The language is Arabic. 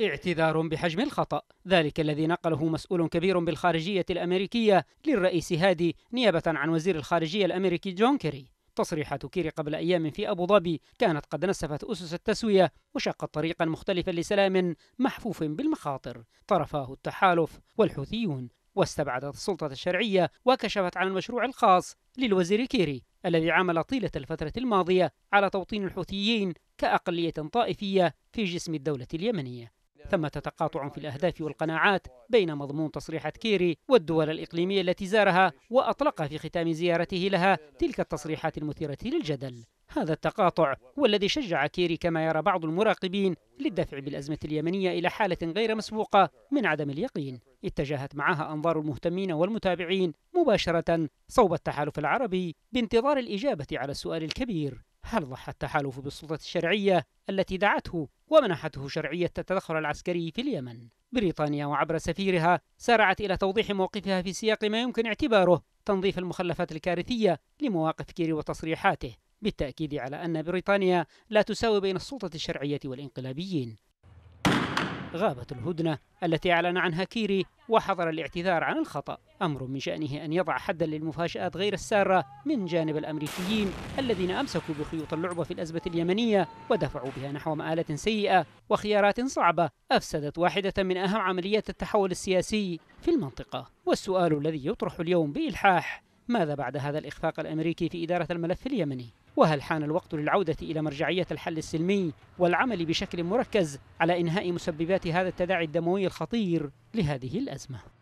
اعتذار بحجم الخطأ ذلك الذي نقله مسؤول كبير بالخارجية الأمريكية للرئيس هادي نيابة عن وزير الخارجية الأمريكي جون كيري تصريحات كيري قبل أيام في أبو ظبي كانت قد نسفت أسس التسوية وشقت طريقا مختلفا لسلام محفوف بالمخاطر طرفاه التحالف والحوثيون واستبعدت السلطة الشرعية وكشفت عن المشروع الخاص للوزير كيري الذي عمل طيلة الفترة الماضية على توطين الحوثيين كأقلية طائفية في جسم الدولة اليمنية ثمة تقاطع في الأهداف والقناعات بين مضمون تصريحات كيري والدول الإقليمية التي زارها وأطلق في ختام زيارته لها تلك التصريحات المثيرة للجدل هذا التقاطع هو الذي شجع كيري كما يرى بعض المراقبين للدفع بالأزمة اليمنية إلى حالة غير مسبوقة من عدم اليقين اتجهت معها أنظار المهتمين والمتابعين مباشرة صوب التحالف العربي بانتظار الإجابة على السؤال الكبير هل ضحى التحالف بالسلطة الشرعية التي دعته ومنحته شرعية التدخل العسكري في اليمن؟ بريطانيا وعبر سفيرها سارعت إلى توضيح موقفها في سياق ما يمكن اعتباره تنظيف المخلفات الكارثية لمواقف كيري وتصريحاته بالتأكيد على أن بريطانيا لا تساوي بين السلطة الشرعية والإنقلابيين غابة الهدنة التي أعلن عنها كيري وحظر الاعتذار عن الخطأ أمر من شأنه أن يضع حدا للمفاجآت غير السارة من جانب الأمريكيين الذين أمسكوا بخيوط اللعبة في الأزمة اليمنية ودفعوا بها نحو مآلة سيئة وخيارات صعبة أفسدت واحدة من أهم عمليات التحول السياسي في المنطقة والسؤال الذي يطرح اليوم بإلحاح ماذا بعد هذا الإخفاق الأمريكي في إدارة الملف اليمني؟ وهل حان الوقت للعودة إلى مرجعية الحل السلمي والعمل بشكل مركز على إنهاء مسببات هذا التداعي الدموي الخطير لهذه الأزمة؟